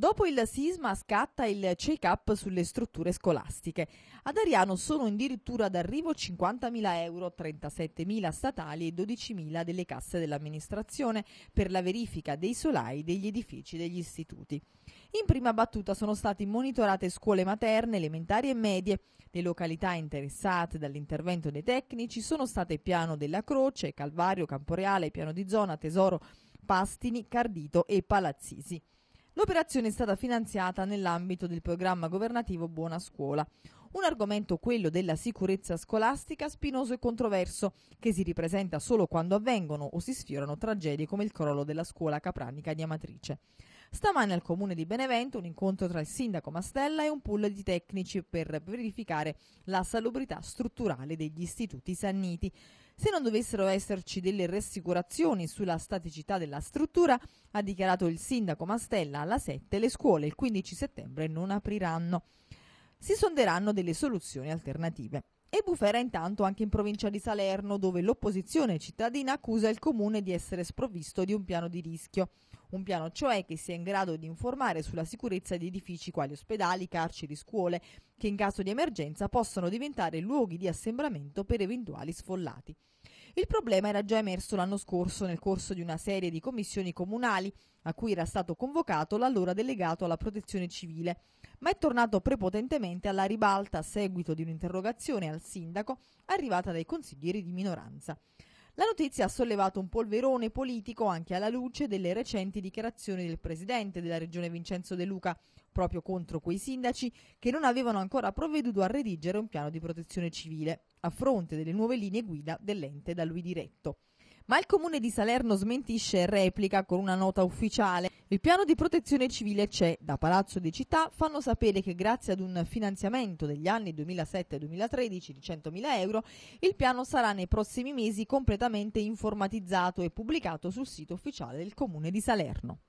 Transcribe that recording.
Dopo il sisma scatta il check-up sulle strutture scolastiche. Ad Ariano sono addirittura d'arrivo 50.000 euro, 37.000 statali e 12.000 delle casse dell'amministrazione per la verifica dei solai degli edifici degli istituti. In prima battuta sono state monitorate scuole materne, elementari e medie. Le località interessate dall'intervento dei tecnici sono state Piano della Croce, Calvario, Camporeale, Piano di Zona, Tesoro, Pastini, Cardito e Palazzisi. L'operazione è stata finanziata nell'ambito del programma governativo Buona Scuola, un argomento, quello della sicurezza scolastica, spinoso e controverso, che si ripresenta solo quando avvengono o si sfiorano tragedie come il crollo della scuola capranica di Amatrice. Stamane al comune di Benevento un incontro tra il sindaco Mastella e un pool di tecnici per verificare la salubrità strutturale degli istituti sanniti. Se non dovessero esserci delle rassicurazioni sulla staticità della struttura, ha dichiarato il sindaco Mastella alla 7, le scuole il 15 settembre non apriranno. Si sonderanno delle soluzioni alternative. E bufera intanto anche in provincia di Salerno, dove l'opposizione cittadina accusa il comune di essere sprovvisto di un piano di rischio. Un piano cioè che sia in grado di informare sulla sicurezza di edifici quali ospedali, carceri, scuole, che in caso di emergenza possono diventare luoghi di assembramento per eventuali sfollati. Il problema era già emerso l'anno scorso nel corso di una serie di commissioni comunali a cui era stato convocato l'allora delegato alla protezione civile ma è tornato prepotentemente alla ribalta a seguito di un'interrogazione al sindaco arrivata dai consiglieri di minoranza. La notizia ha sollevato un polverone politico anche alla luce delle recenti dichiarazioni del presidente della regione Vincenzo De Luca, proprio contro quei sindaci che non avevano ancora provveduto a redigere un piano di protezione civile, a fronte delle nuove linee guida dell'ente da lui diretto. Ma il comune di Salerno smentisce e replica con una nota ufficiale il piano di protezione civile c'è. Da Palazzo di Città fanno sapere che grazie ad un finanziamento degli anni 2007-2013 di 100.000 euro, il piano sarà nei prossimi mesi completamente informatizzato e pubblicato sul sito ufficiale del Comune di Salerno.